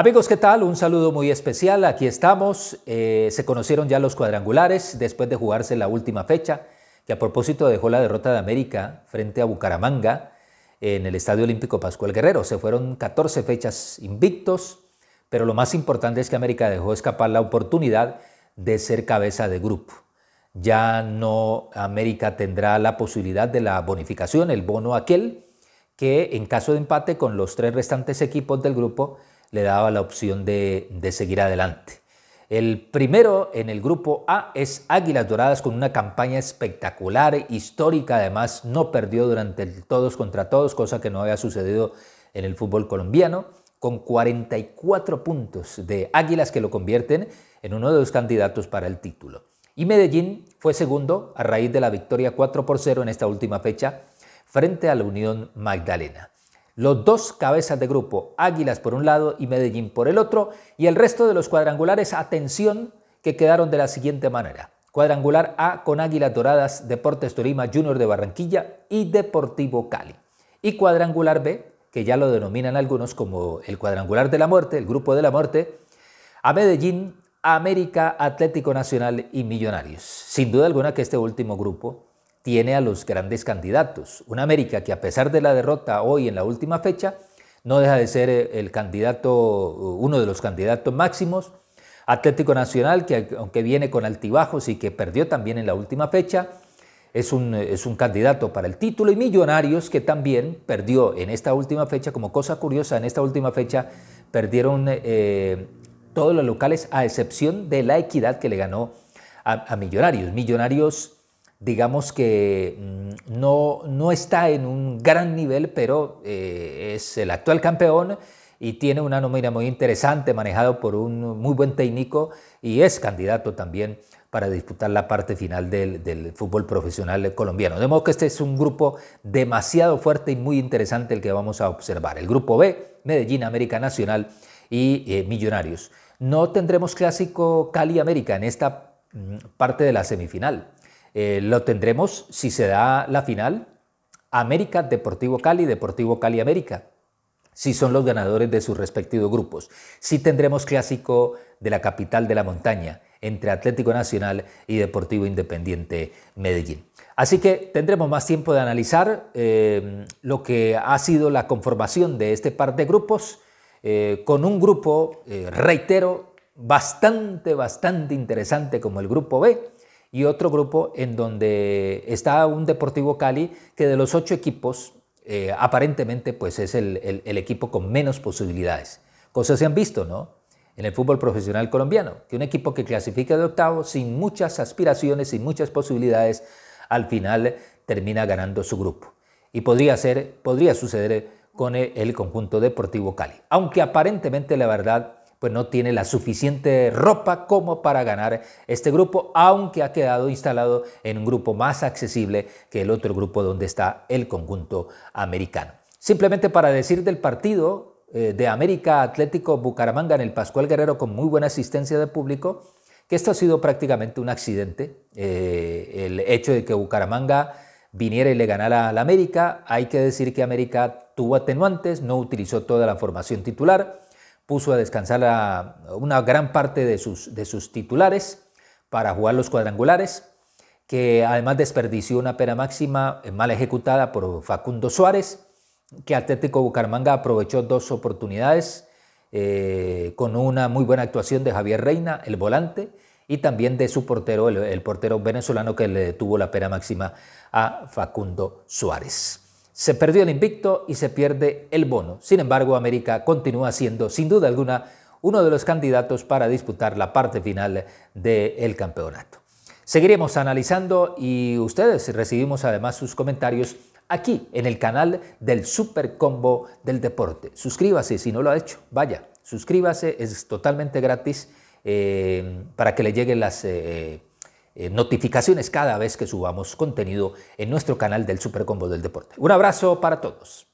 Amigos, ¿qué tal? Un saludo muy especial. Aquí estamos. Eh, se conocieron ya los cuadrangulares después de jugarse la última fecha, que a propósito dejó la derrota de América frente a Bucaramanga en el Estadio Olímpico Pascual Guerrero. Se fueron 14 fechas invictos, pero lo más importante es que América dejó escapar la oportunidad de ser cabeza de grupo. Ya no América tendrá la posibilidad de la bonificación, el bono aquel, que en caso de empate con los tres restantes equipos del grupo, le daba la opción de, seguir adelante. El primero en el grupo A es Águilas Doradas con una campaña espectacular, histórica, además no perdió durante el todos contra todos, cosa que no había sucedido en el fútbol colombiano, con 44 puntos de Águilas que lo convierten en uno de los candidatos para el título. Y Medellín fue segundo a raíz de la victoria 4 por 0 en esta última fecha frente a la Unión Magdalena. Los dos cabezas de grupo, Águilas por un lado y Medellín por el otro, y el resto de los cuadrangulares, atención, que quedaron de la siguiente manera. Cuadrangular A con Águilas Doradas, Deportes Tolima, Junior de Barranquilla y Deportivo Cali. Y cuadrangular B, que ya lo denominan algunos como el cuadrangular de la muerte, el grupo de la muerte, a Medellín, América, Atlético Nacional y Millonarios. Sin duda alguna que este último grupo tiene a los grandes candidatos. Una América que a pesar de la derrota hoy en la última fecha, no deja de ser eh, el candidato, uno de los candidatos máximos. Atlético Nacional, que aunque viene con altibajos y que perdió también en la última fecha, es un, es un candidato para el título. Y Millonarios, que también perdió en esta última fecha, como cosa curiosa, en esta última fecha perdieron eh, todos los locales, a excepción de la equidad que le ganó a, a Millonarios. Millonarios digamos que mm, no, no está en un gran nivel, pero eh, es el actual campeón y tiene una nómina muy interesante, manejado por un muy buen técnico y es candidato también para disputar la parte final del, del, fútbol profesional colombiano. De modo que este es un grupo demasiado fuerte y muy interesante el que vamos a observar. El grupo B, Medellín, América Nacional y eh, Millonarios. No tendremos clásico Cali-América en esta mm, parte de la semifinal. Eh, lo tendremos si se da la final. América, Deportivo Cali, Deportivo Cali América, si son los ganadores de sus respectivos grupos. Si tendremos clásico de la capital de la montaña entre Atlético Nacional y Deportivo Independiente Medellín. Así que tendremos más tiempo de analizar eh, lo que ha sido la conformación de este par de grupos, eh, con un grupo, reitero, bastante, bastante interesante como el grupo B y otro grupo en donde está un Deportivo Cali que de los ocho equipos eh, aparentemente pues es el, equipo con menos posibilidades. Cosas se han visto, ¿no? En el fútbol profesional colombiano, que un equipo que clasifica de octavo sin muchas aspiraciones, sin muchas posibilidades, al final termina ganando su grupo. Y podría, ser, podría suceder con el conjunto deportivo Cali. Aunque aparentemente la verdad pues no tiene la suficiente ropa como para ganar este grupo, aunque ha quedado instalado en un grupo más accesible que el otro grupo donde está el conjunto americano. Simplemente para decir del partido eh, de América Atlético Bucaramanga en el Pascual Guerrero con muy buena asistencia de público, que esto ha sido prácticamente un accidente, eh, el hecho de que Bucaramanga viniera y le ganara al América, hay que decir que América tuvo atenuantes, no utilizó toda la formación titular, puso a descansar a una gran parte de sus, titulares para jugar los cuadrangulares, que además desperdició una pena máxima eh, mal ejecutada por Facundo Suárez, que Atlético Bucaramanga aprovechó dos oportunidades eh, con una muy buena actuación de Javier Reina, el volante, y también de su portero, el, portero venezolano que le tuvo la pena máxima a Facundo Suárez. Se perdió el invicto y se pierde el bono. Sin embargo, América continúa siendo, sin duda alguna, uno de los candidatos para disputar la parte final del campeonato. Seguiremos analizando y ustedes recibimos además sus comentarios aquí en el canal del Super Combo del Deporte. Suscríbase si no lo ha hecho, vaya, suscríbase, es totalmente gratis eh, para que le lleguen las... Eh, eh, notificaciones cada vez que subamos contenido en nuestro canal del Supercombo del Deporte. Un abrazo para todos.